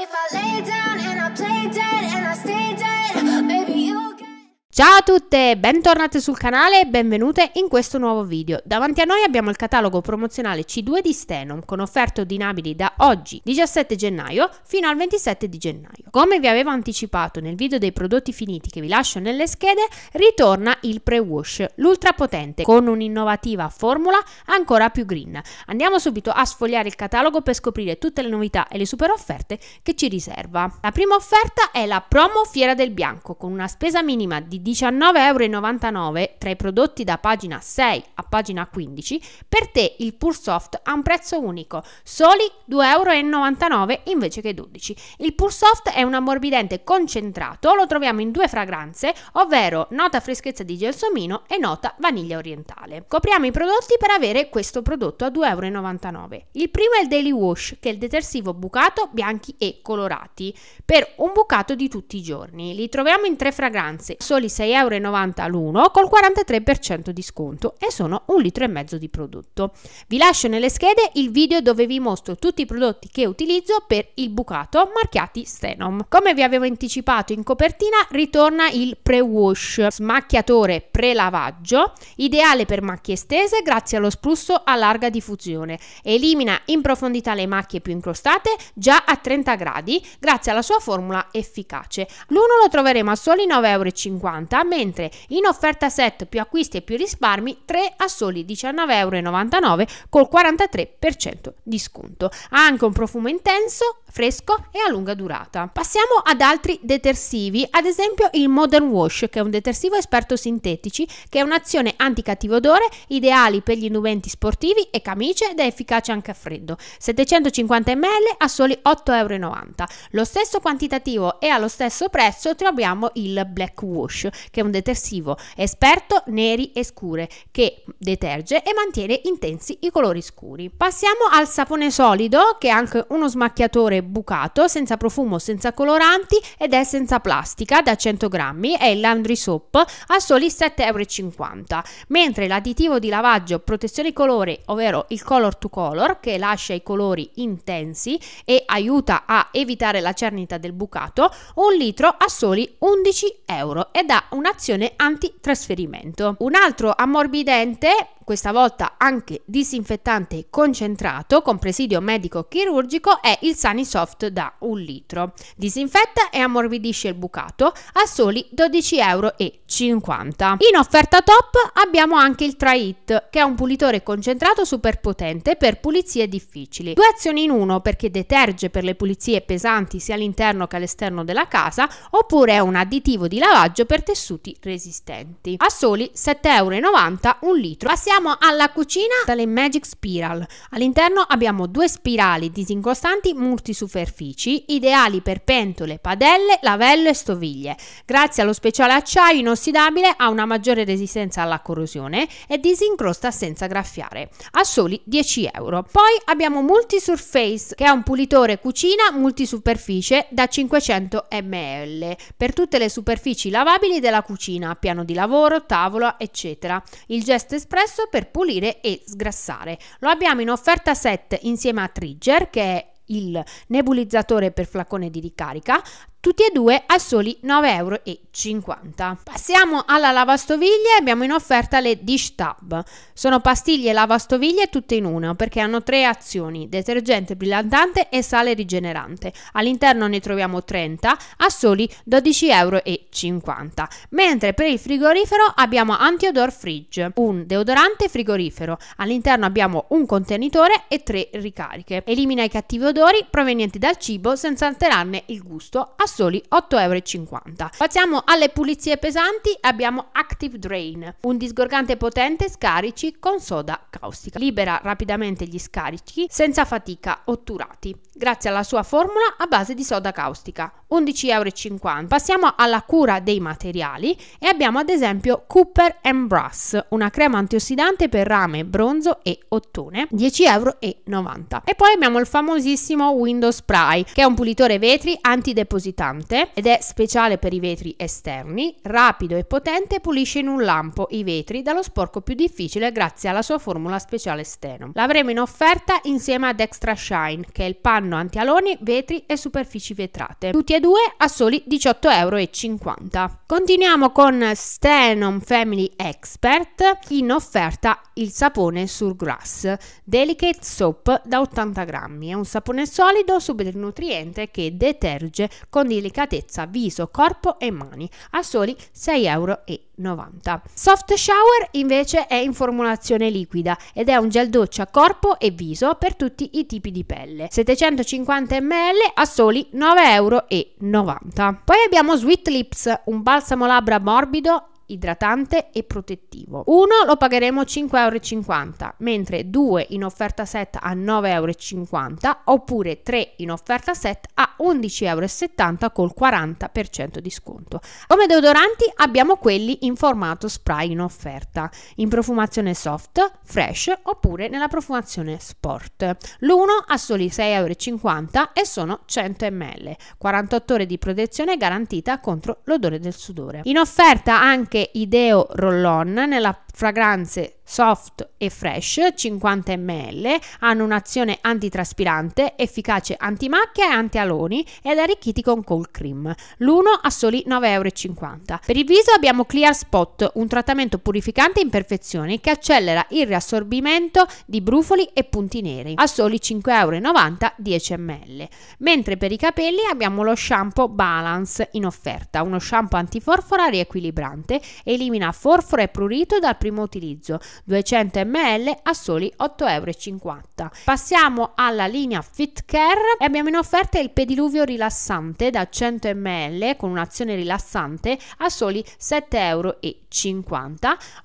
if I lay down and I play dead and I stay Ciao a tutte, bentornate sul canale e benvenute in questo nuovo video. Davanti a noi abbiamo il catalogo promozionale C2 di Stenon con offerte ordinabili da oggi 17 gennaio fino al 27 di gennaio. Come vi avevo anticipato nel video dei prodotti finiti che vi lascio nelle schede, ritorna il pre-wash, l'ultra potente con un'innovativa formula ancora più green. Andiamo subito a sfogliare il catalogo per scoprire tutte le novità e le super offerte che ci riserva. La prima offerta è la promo Fiera del Bianco con una spesa minima di 19,99€ tra i prodotti da pagina 6 a pagina 15, per te il PureSoft ha un prezzo unico, soli 2,99€ invece che 12. Il PureSoft è un ammorbidente concentrato, lo troviamo in due fragranze, ovvero nota freschezza di gelsomino e nota vaniglia orientale. Copriamo i prodotti per avere questo prodotto a 2,99€. Il primo è il Daily Wash, che è il detersivo bucato, bianchi e colorati, per un bucato di tutti i giorni. Li troviamo in tre fragranze, soli 6,90 euro l'uno col 43% di sconto e sono un litro e mezzo di prodotto. Vi lascio nelle schede il video dove vi mostro tutti i prodotti che utilizzo per il bucato marchiati Stenom. Come vi avevo anticipato in copertina ritorna il pre-wash smacchiatore pre-lavaggio ideale per macchie estese grazie allo sprusso a larga diffusione. Elimina in profondità le macchie più incrostate già a 30 gradi grazie alla sua formula efficace. L'uno lo troveremo a soli 9,50€ 90, mentre in offerta set più acquisti e più risparmi 3 a soli 19,99€ col 43% di sconto. Ha anche un profumo intenso, fresco e a lunga durata. Passiamo ad altri detersivi, ad esempio il Modern Wash che è un detersivo esperto sintetici che è un'azione anticattivo odore, ideali per gli indumenti sportivi e camicie ed è efficace anche a freddo. 750 ml a soli 8,90 euro. Lo stesso quantitativo e allo stesso prezzo troviamo il Black Wash che è un detersivo esperto neri e scure che deterge e mantiene intensi i colori scuri. Passiamo al sapone solido, che è anche uno smacchiatore bucato, senza profumo, senza coloranti ed è senza plastica, da 100 grammi, è il Landry Soap a soli 7,50 euro, mentre l'additivo di lavaggio protezione colore, ovvero il Color to Color, che lascia i colori intensi e aiuta a evitare la cernita del bucato, un litro a soli 11 euro ed ha da un'azione antitrasferimento. Un altro ammorbidente questa volta anche disinfettante concentrato con presidio medico chirurgico, è il Sunny Soft da 1 litro. Disinfetta e ammorbidisce il bucato a soli 12,50 euro. In offerta top abbiamo anche il tri Trait, che è un pulitore concentrato super potente per pulizie difficili. Due azioni in uno perché deterge per le pulizie pesanti sia all'interno che all'esterno della casa, oppure è un additivo di lavaggio per tessuti resistenti. A soli 7,90 euro un litro. Passiamo Passiamo alla cucina dalle Magic Spiral. All'interno abbiamo due spirali disincostanti multisuperfici, ideali per pentole, padelle, lavello e stoviglie. Grazie allo speciale acciaio inossidabile ha una maggiore resistenza alla corrosione e disincrosta senza graffiare, a soli 10 euro. Poi abbiamo Multisurface, che è un pulitore cucina multisuperficie da 500 ml per tutte le superfici lavabili della cucina, piano di lavoro, tavola, eccetera. Il gesto espresso per pulire e sgrassare. Lo abbiamo in offerta set insieme a Trigger che è il nebulizzatore per flacone di ricarica, tutti e due a soli 9,50 euro. Passiamo alla lavastoviglie, abbiamo in offerta le Dish tub. Sono pastiglie lavastoviglie tutte in una perché hanno tre azioni, detergente brillantante e sale rigenerante. All'interno ne troviamo 30 a soli 12,50 euro. Mentre per il frigorifero abbiamo Antiodor Fridge, un deodorante frigorifero. All'interno abbiamo un contenitore e tre ricariche. Elimina i cattivi odori provenienti dal cibo senza alterarne il gusto a soli soli 8,50 euro. Passiamo alle pulizie pesanti, abbiamo Active Drain, un disgorgante potente scarici con soda caustica. Libera rapidamente gli scarici senza fatica otturati, grazie alla sua formula a base di soda caustica 11,50€. Passiamo alla cura dei materiali e abbiamo ad esempio Cooper Brass, una crema antiossidante per rame, bronzo e ottone, 10,90€. E poi abbiamo il famosissimo Window Spray, che è un pulitore vetri antidepositante ed è speciale per i vetri esterni, rapido e potente, pulisce in un lampo i vetri dallo sporco più difficile grazie alla sua formula speciale Steno. L'avremo in offerta insieme ad Extra Shine, che è il panno antialoni, vetri e superfici vetrate. Tutti e e due a soli 18,50 euro. Continuiamo con Stenom Family Expert in offerta il sapone sur grass Delicate Soap da 80 grammi. È un sapone solido, subnutriente che deterge con delicatezza viso, corpo e mani a soli 6,50 euro. 90. Soft Shower invece è in formulazione liquida ed è un gel doccia corpo e viso per tutti i tipi di pelle. 750 ml a soli 9,90 euro. Poi abbiamo Sweet Lips, un balsamo labbra morbido idratante e protettivo. Uno lo pagheremo 5,50 euro, mentre due in offerta set a 9,50 euro, oppure tre in offerta set a 11,70 euro col 40% di sconto. Come deodoranti abbiamo quelli in formato spray in offerta, in profumazione soft, fresh oppure nella profumazione sport. L'uno a soli 6,50 euro e sono 100 ml, 48 ore di protezione garantita contro l'odore del sudore. In offerta anche che Ideo Rollon nella fragranze soft e fresh 50 ml, hanno un'azione antitraspirante, efficace antimacchia e antialoni ed arricchiti con cold cream. L'uno a soli 9,50 euro. Per il viso abbiamo Clear Spot, un trattamento purificante in perfezioni che accelera il riassorbimento di brufoli e punti neri a soli 5,90 euro 10 ml. Mentre per i capelli abbiamo lo shampoo Balance in offerta, uno shampoo antiforfora riequilibrante, elimina forfora e prurito dal primo primo utilizzo, 200 ml a soli 8,50 euro. Passiamo alla linea Fit Care e abbiamo in offerta il pediluvio rilassante da 100 ml con un'azione rilassante a soli 7,50 euro.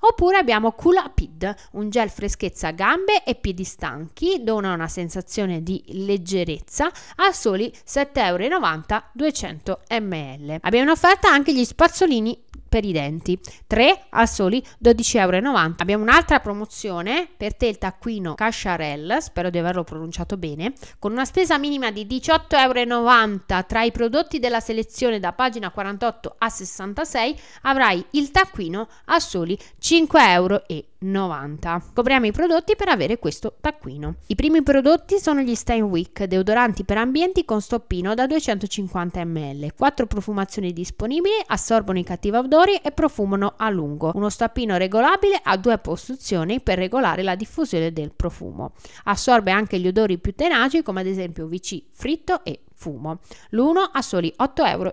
Oppure abbiamo Cula Pid, un gel freschezza gambe e piedi stanchi, dona una sensazione di leggerezza a soli 7,90 euro 200 ml. Abbiamo in offerta anche gli spazzolini per i denti, 3 a soli 12,90 euro. Abbiamo un'altra promozione per te il taccuino Casciarel, spero di averlo pronunciato bene, con una spesa minima di 18,90 euro tra i prodotti della selezione da pagina 48 a 66 avrai il taccuino a soli 5,90 euro. copriamo i prodotti per avere questo taccuino. I primi prodotti sono gli Stein Steinwick, deodoranti per ambienti con stoppino da 250 ml. 4 profumazioni disponibili, assorbono i cattivi odori odori e profumano a lungo. Uno stappino regolabile ha due posizioni per regolare la diffusione del profumo. Assorbe anche gli odori più tenaci come ad esempio VC fritto e fumo. L'uno a soli 8,50 euro.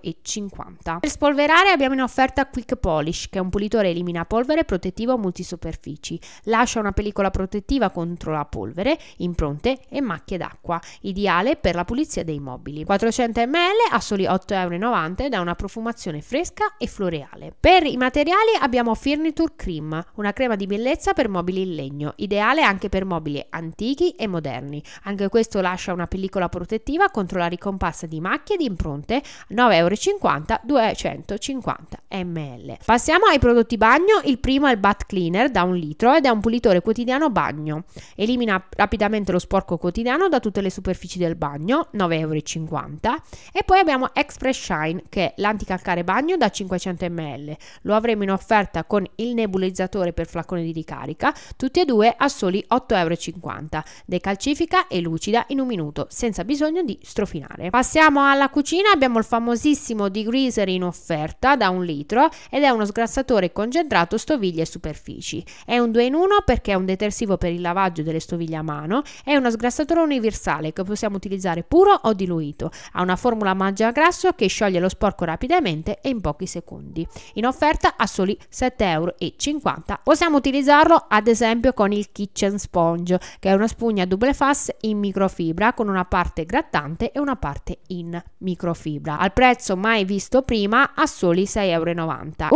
Per spolverare abbiamo in offerta Quick Polish, che è un pulitore elimina polvere protettivo a multisoperfici. Lascia una pellicola protettiva contro la polvere, impronte e macchie d'acqua, ideale per la pulizia dei mobili. 400 ml a soli 8,90 euro da una profumazione fresca e floreale. Per i materiali abbiamo Furniture Cream, una crema di bellezza per mobili in legno, ideale anche per mobili antichi e moderni. Anche questo lascia una pellicola protettiva contro la ricomprensione composta di macchie di impronte 9,50 euro 250 ml. Passiamo ai prodotti bagno, il primo è il Bat Cleaner da un litro ed è un pulitore quotidiano bagno. Elimina rapidamente lo sporco quotidiano da tutte le superfici del bagno, 9,50 euro. E poi abbiamo Express Shine che è l'anticalcare bagno da 500 ml. Lo avremo in offerta con il nebulizzatore per flacone di ricarica, tutti e due a soli 8,50 euro. Decalcifica e lucida in un minuto, senza bisogno di strofinare fare. Passiamo alla cucina, abbiamo il famosissimo degreaser in offerta da un litro ed è uno sgrassatore concentrato stoviglie e superfici. È un 2 in 1 perché è un detersivo per il lavaggio delle stoviglie a mano, è uno sgrassatore universale che possiamo utilizzare puro o diluito, ha una formula mangia grasso che scioglie lo sporco rapidamente e in pochi secondi. In offerta a soli 7,50 euro. Possiamo utilizzarlo ad esempio con il Kitchen Sponge che è una spugna double fast in microfibra con una parte grattante e una parte parte in microfibra al prezzo mai visto prima a soli 6,90 euro.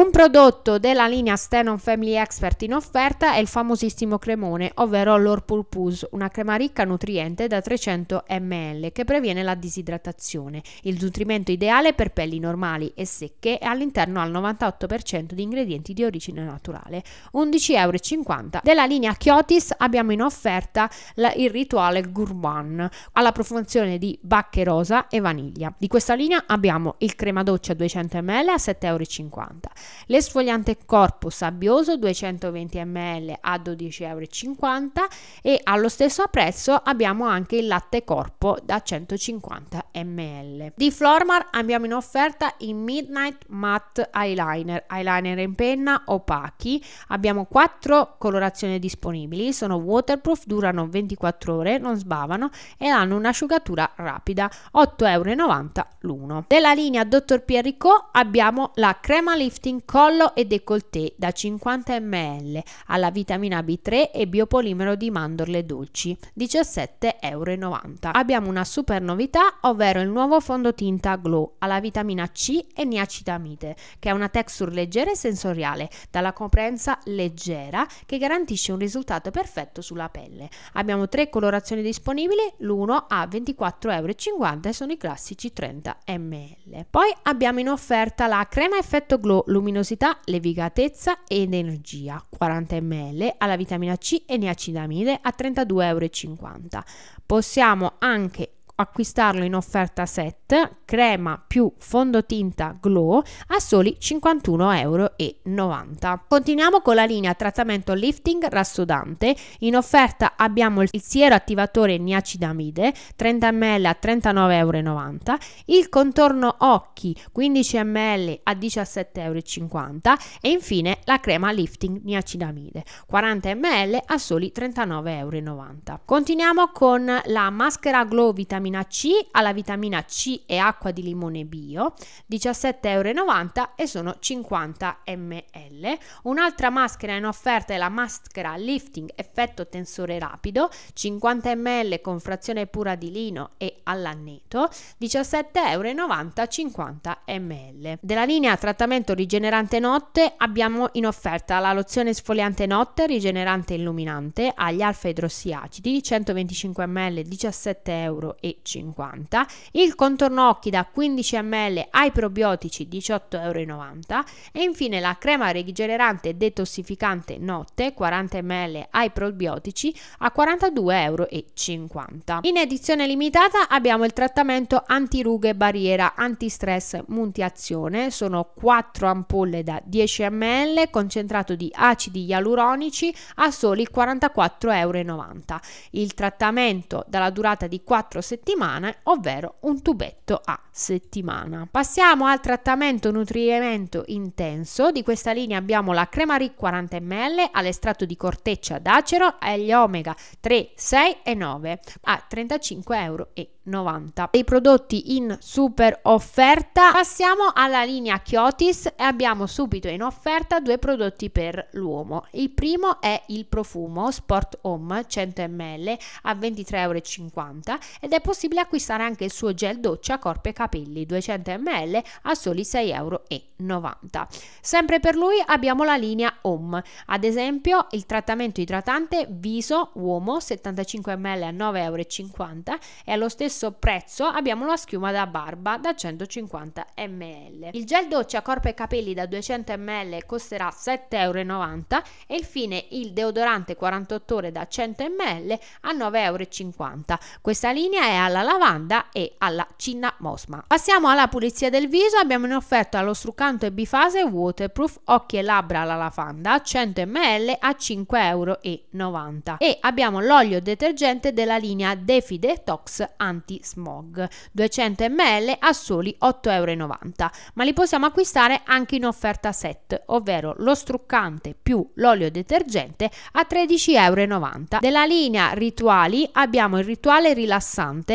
Un prodotto della linea Stenon Family Expert in offerta è il famosissimo cremone, ovvero l'Orpulpus, una crema ricca nutriente da 300 ml che previene la disidratazione, il nutrimento ideale per pelli normali e secche e all'interno al 98% di ingredienti di origine naturale. 11,50 euro. Della linea Chiotis abbiamo in offerta il rituale Gourmand alla profumazione di bacche rose rosa e vaniglia. Di questa linea abbiamo il crema doccia 200 ml a 7,50 euro, l'esfoliante corpo sabbioso 220 ml a 12,50 euro e allo stesso prezzo abbiamo anche il latte corpo da 150 ml. Di Flormar abbiamo in offerta i Midnight Matte Eyeliner, eyeliner in penna opachi. Abbiamo quattro colorazioni disponibili, sono waterproof, durano 24 ore, non sbavano e hanno un'asciugatura rapida, 8,90 euro l'uno. Della linea Dr. Pierrico abbiamo la crema lifting collo e décolleté da 50 ml alla vitamina B3 e biopolimero di mandorle dolci, 17,90 euro. Abbiamo una super novità, ovvero ovvero il nuovo fondotinta Glow alla vitamina C e niacinamide, che è una texture leggera e sensoriale, dalla comprensa leggera, che garantisce un risultato perfetto sulla pelle. Abbiamo tre colorazioni disponibili, l'uno a 24,50 euro e sono i classici 30 ml. Poi abbiamo in offerta la crema effetto glow luminosità, levigatezza ed energia 40 ml alla vitamina C e niacinamide a 32,50 euro. Possiamo anche acquistarlo in offerta set crema più fondotinta glow a soli 51,90 euro. Continuiamo con la linea trattamento lifting rassodante. In offerta abbiamo il siero attivatore niacidamide 30 ml a 39,90 euro, il contorno occhi 15 ml a 17,50 euro e infine la crema lifting niacidamide 40 ml a soli 39,90 euro. Continuiamo con la maschera glow vitamina vitamina C alla vitamina C e acqua di limone bio, 17,90 euro e sono 50 ml. Un'altra maschera in offerta è la maschera Lifting Effetto Tensore Rapido, 50 ml con frazione pura di lino e all'anneto, 17,90 euro 50 ml. Della linea trattamento rigenerante notte abbiamo in offerta la lozione sfoliante notte rigenerante illuminante agli alfa idrossiacidi 125 ml 17,50 euro il contorno occhi da 15 ml ai probiotici 18,90 euro e infine la crema rigenerante detossificante notte 40 ml ai probiotici a 42,50 euro. In edizione limitata abbiamo il trattamento antirughe barriera antistress muntiazione, sono 4 ampolle da 10 ml concentrato di acidi ialuronici a soli 44,90 euro. Il trattamento dalla durata di 4 settimane settimana, ovvero un tubetto a settimana. Passiamo al trattamento nutrimento intenso. Di questa linea abbiamo la crema RIC 40 ml all'estratto di corteccia d'acero e gli omega 3, 6 e 9 a 35,90 euro. Dei prodotti in super offerta. Passiamo alla linea Chiotis e abbiamo subito in offerta due prodotti per l'uomo. Il primo è il profumo Sport Home 100 ml a 23,50 euro ed è possibile possibile acquistare anche il suo gel doccia corpo e capelli 200 ml a soli 6,90 euro. Sempre per lui abbiamo la linea Home, ad esempio il trattamento idratante viso uomo 75 ml a 9,50 euro e allo stesso prezzo abbiamo la schiuma da barba da 150 ml. Il gel doccia corpo e capelli da 200 ml costerà 7,90 euro e infine il deodorante 48 ore da 100 ml a 9,50 euro. Questa linea è alla lavanda e alla cinna mosma. Passiamo alla pulizia del viso, abbiamo in offerta lo struccante bifase waterproof occhi e labbra alla lavanda 100 ml a 5,90 euro e abbiamo l'olio detergente della linea Defi Detox Anti Smog 200 ml a soli 8,90 euro ma li possiamo acquistare anche in offerta set ovvero lo struccante più l'olio detergente a 13,90 euro della linea Rituali abbiamo il rituale rilassante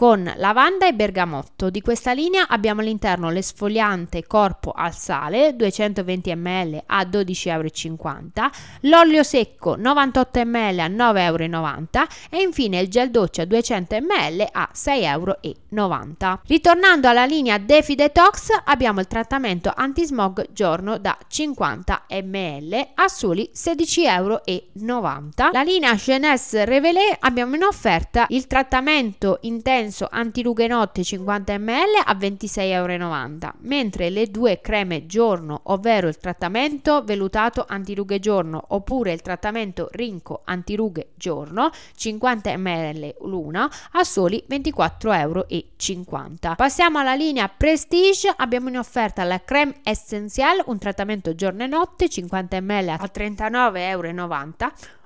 con lavanda e bergamotto. Di questa linea abbiamo all'interno l'esfoliante corpo al sale 220 ml a 12,50 euro, l'olio secco 98 ml a 9,90 euro e infine il gel doccia 200 ml a 6,90 euro. Ritornando alla linea Defi Detox abbiamo il trattamento antismog giorno da 50 ml a soli 16,90 euro. La linea Jeunesse Revelé abbiamo in offerta il trattamento intenso Intenso Antilughe Notte 50 ml a 26,90 euro, mentre le due creme giorno, ovvero il trattamento velutato antirughe giorno oppure il trattamento rinco antirughe giorno 50 ml l'una a soli 24,50 euro. Passiamo alla linea Prestige, abbiamo in offerta la creme essenziale, un trattamento giorno e notte 50 ml a 39,90 euro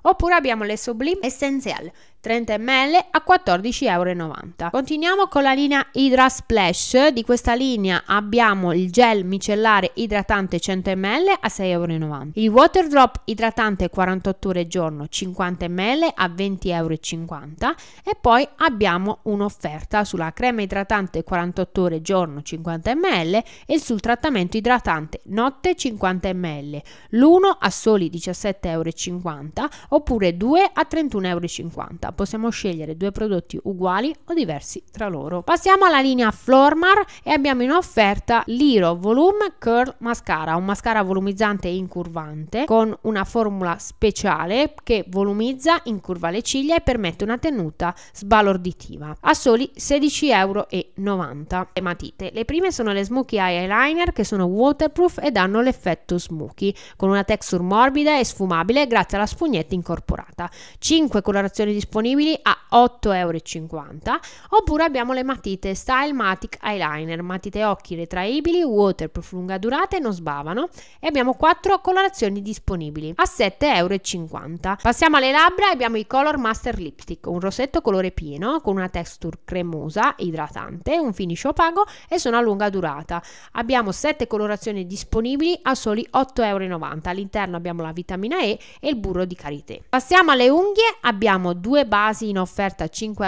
Oppure abbiamo le Sublime Essential 30 ml a 14,90 euro. Continuiamo con la linea Hydra Splash. Di questa linea abbiamo il gel micellare idratante 100 ml a 6,90 euro. Il Water Drop idratante 48 ore giorno 50 ml a 20,50 euro. E poi abbiamo un'offerta sulla crema idratante 48 ore giorno 50 ml e sul trattamento idratante notte 50 ml. L'uno a soli 17,50 euro oppure 2 a 31,50 euro. Possiamo scegliere due prodotti uguali o diversi tra loro. Passiamo alla linea Flormar e abbiamo in offerta l'Iro Volume Curl Mascara, un mascara volumizzante e incurvante con una formula speciale che volumizza, incurva le ciglia e permette una tenuta sbalorditiva a soli 16,90 euro. le matite. Le prime sono le Smokey Eye Eyeliner che sono waterproof ed hanno l'effetto smokey con una texture morbida e sfumabile grazie alla spugnetta in incorporata. 5 colorazioni disponibili a 8,50 euro. Oppure abbiamo le matite Style Matic Eyeliner, matite occhi retraibili, waterproof lunga durata e non sbavano. E abbiamo 4 colorazioni disponibili a 7,50 euro. Passiamo alle labbra e abbiamo i Color Master Lipstick, un rossetto colore pieno con una texture cremosa, idratante, un finish opaco e sono a lunga durata. Abbiamo 7 colorazioni disponibili a soli 8,90 euro. All'interno abbiamo la vitamina E e il burro di karité teste. Passiamo alle unghie, abbiamo due basi in offerta a 5,50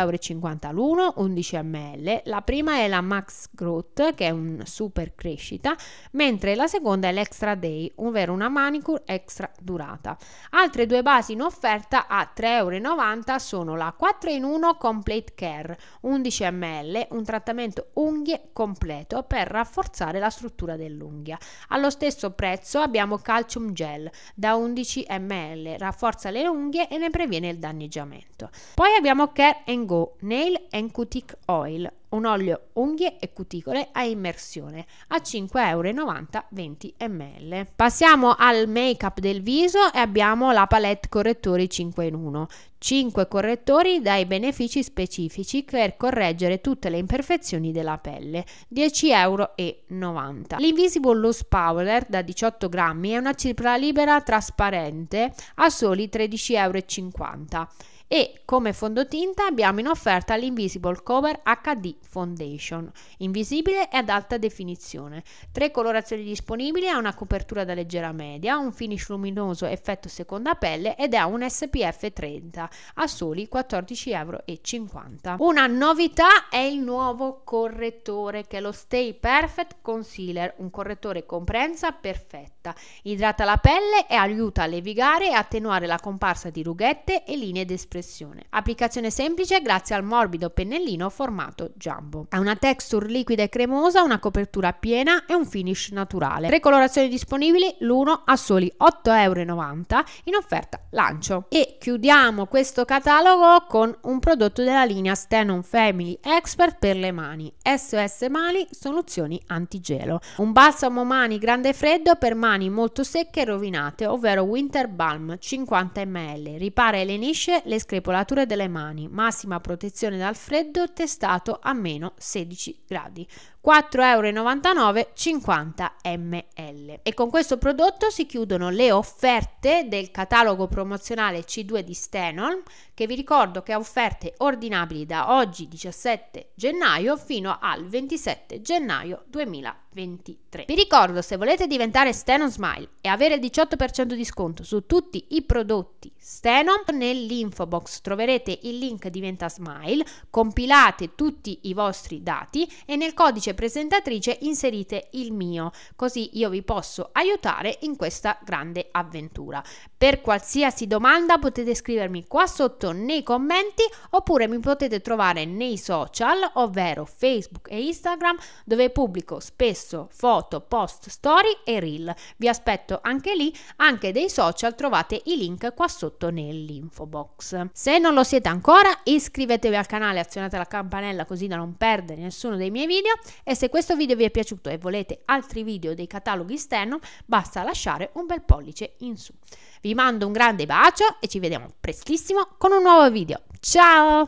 euro l'uno, 11 ml. La prima è la Max Growth che è un super crescita, mentre la seconda è l'Extra Day, ovvero una manicure extra durata. Altre due basi in offerta a 3,90 euro sono la 4 in 1 Complete Care, 11 ml, un trattamento unghie completo per rafforzare la struttura dell'unghia. Allo stesso prezzo abbiamo Calcium Gel da 11 ml, rafforza le le unghie e ne previene il danneggiamento. Poi abbiamo Care and Go Nail and Cutic Oil, un olio unghie e cuticole a immersione a 5,90 euro 20 ml. Passiamo al make up del viso e abbiamo la palette correttori 5 in 1. 5 correttori dai benefici specifici per correggere tutte le imperfezioni della pelle, 10,90 euro. L'Invisible Loose Powder da 18 grammi è una cipra libera trasparente a soli 13,50 euro e come fondotinta abbiamo in offerta l'Invisible Cover HD Foundation, invisibile e ad alta definizione. Tre colorazioni disponibili, ha una copertura da leggera media, un finish luminoso effetto seconda pelle ed ha un SPF 30 a soli 14,50 euro. Una novità è il nuovo correttore che è lo Stay Perfect Concealer, un correttore con prensa perfetta, idrata la pelle e aiuta a levigare e attenuare la comparsa di rughette e linee d'espressione espressione. Applicazione semplice grazie al morbido pennellino formato jumbo. Ha una texture liquida e cremosa, una copertura piena e un finish naturale. Tre colorazioni disponibili, l'uno a soli 8,90 euro in offerta lancio. E chiudiamo questo catalogo con un prodotto della linea Stenon Family Expert per le mani. SOS Mani soluzioni antigelo. Un balsamo mani grande e freddo per mani molto secche e rovinate, ovvero Winter Balm 50 ml. Ripara e lenisce le screpolature delle mani, massima protezione dal freddo, testato a meno 16 gradi. 4,99 50 ml. E con questo prodotto si chiudono le offerte del catalogo promozionale C2 di Stenol, che vi ricordo che ha offerte ordinabili da oggi 17 gennaio fino al 27 gennaio 2023. Vi ricordo se volete diventare Stenon Smile e avere il 18% di sconto su tutti i prodotti Stenon, nell'info box troverete il link diventa Smile, compilate tutti i vostri dati e nel codice presentatrice inserite il mio, così io vi posso aiutare in questa grande avventura. Per qualsiasi domanda potete scrivermi qua sotto nei commenti oppure mi potete trovare nei social, ovvero Facebook e Instagram, dove pubblico spesso foto, post, story e reel. Vi aspetto anche lì, anche dei social trovate i link qua sotto nell'info box. Se non lo siete ancora, iscrivetevi al canale, azionate la campanella così da non perdere nessuno dei miei video e se questo video vi è piaciuto e volete altri video dei cataloghi Sternum, basta lasciare un bel pollice in su. Vi mando un grande bacio e ci vediamo prestissimo con un nuovo video. Ciao!